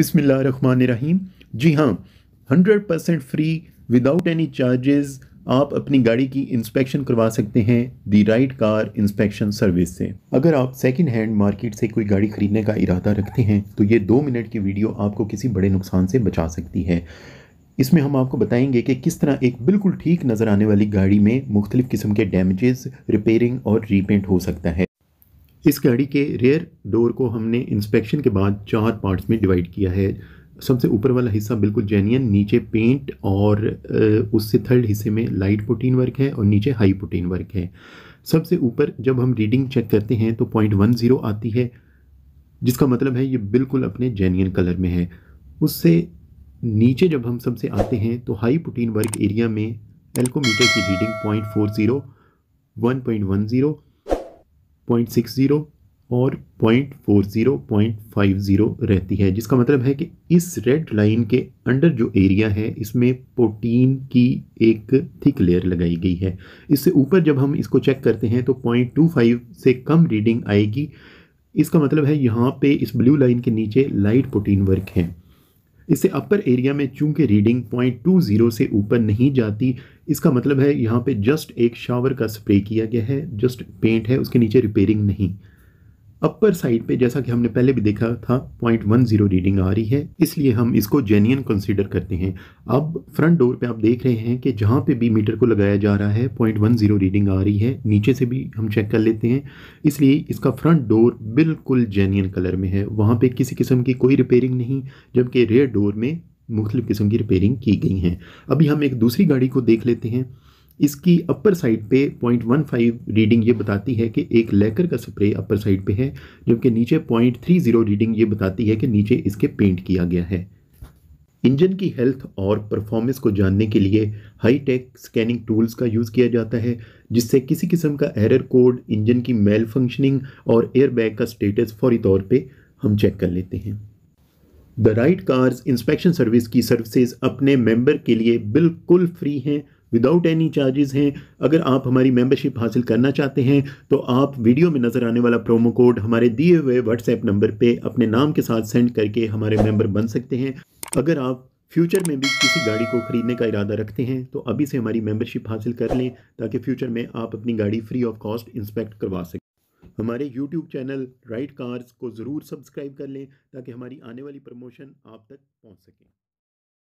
रहीम जी हाँ hundred percent free without any charges आप अपनी गाड़ी की इंस्पेक्शन करवा सकते हैं the right car inspection service से अगर आप सेकंड हैंड मार्केट से कोई गाड़ी खरीदने का इरादा रखते हैं तो ये दो मिनट की वीडियो आपको किसी बड़े नुकसान से बचा सकती है इसमें हम आपको बताएंगे कि किस तरह एक बिल्कुल ठीक नज़र आने वाली गाड़ी में मुख्तलिफ़ किस्म के डैमेज रिपेयरिंग और रीपेंट हो सकता है इस गाड़ी के रेयर डोर को हमने इंस्पेक्शन के बाद चार पार्ट्स में डिवाइड किया है सबसे ऊपर वाला हिस्सा बिल्कुल जेन्यन नीचे पेंट और उससे थर्ड हिस्से में लाइट प्रोटीन वर्क है और नीचे हाई प्रोटीन वर्क है सबसे ऊपर जब हम रीडिंग चेक करते हैं तो पॉइंट वन ज़ीरो आती है जिसका मतलब है ये बिल्कुल अपने जेन्यन कलर में है उससे नीचे जब हम सबसे आते हैं तो हाई प्रोटीन वर्क एरिया में एल्कोमीटर की reading point four zero one point one zero 0.60 और फाइव जीरो रहती है जिसका मतलब है कि इस रेड लाइन के अंडर जो एरिया है इसमें प्रोटीन की एक थिक लेयर लगाई गई है इससे ऊपर जब हम इसको चेक करते हैं तो 0.25 से कम रीडिंग आएगी इसका मतलब है यहाँ पे इस ब्लू लाइन के नीचे लाइट प्रोटीन वर्क है इससे अपर एरिया में चूंकि रीडिंग पॉइंट टू ज़ीरो से ऊपर नहीं जाती इसका मतलब है यहाँ पे जस्ट एक शावर का स्प्रे किया गया है जस्ट पेंट है उसके नीचे रिपेयरिंग नहीं अपर साइड पे जैसा कि हमने पहले भी देखा था 0.10 रीडिंग आ रही है इसलिए हम इसको जेन्यन कंसीडर करते हैं अब फ्रंट डोर पे आप देख रहे हैं कि जहाँ पे भी मीटर को लगाया जा रहा है 0.10 रीडिंग आ रही है नीचे से भी हम चेक कर लेते हैं इसलिए इसका फ्रंट डोर बिल्कुल जेन्यन कलर में है वहाँ पर किसी किस्म की कोई रिपेयरिंग नहीं जबकि रेयर डोर में मुख्तलिफ़ किस्म की रिपेयरिंग की गई हैं अभी हम एक दूसरी गाड़ी को देख लेते हैं इसकी अपर साइड पे 0.15 रीडिंग ये बताती है कि एक लेकर का स्प्रे अपर साइड पे है जबकि नीचे 0.30 रीडिंग ये बताती है कि नीचे इसके पेंट किया गया है इंजन की हेल्थ और परफॉर्मेंस को जानने के लिए हाई टेक स्कैनिंग टूल्स का यूज़ किया जाता है जिससे किसी किस्म का एरर कोड इंजन की मेल फंक्शनिंग और एयरबैग का स्टेटस फौरी तौर पे हम चेक कर लेते हैं the right cars inspection service की सर्विसेज अपने मेंबर के लिए बिल्कुल फ्री हैं विदाउट एनी चार्जेस हैं अगर आप हमारी मेंबरशिप हासिल करना चाहते हैं तो आप वीडियो में नज़र आने वाला प्रोमो कोड हमारे दिए हुए व्हाट्सएप नंबर पे अपने नाम के साथ सेंड करके हमारे मेंबर बन सकते हैं अगर आप फ्यूचर में भी किसी गाड़ी को ख़रीदने का इरादा रखते हैं तो अभी से हमारी मेंबरशिप हासिल कर लें ताकि फ्यूचर में आप अपनी गाड़ी फ्री ऑफ कॉस्ट इंस्पेक्ट करवा सकें हमारे यूट्यूब चैनल राइट कार्स को ज़रूर सब्सक्राइब कर लें ताकि हमारी आने वाली प्रमोशन आप तक पहुँच सके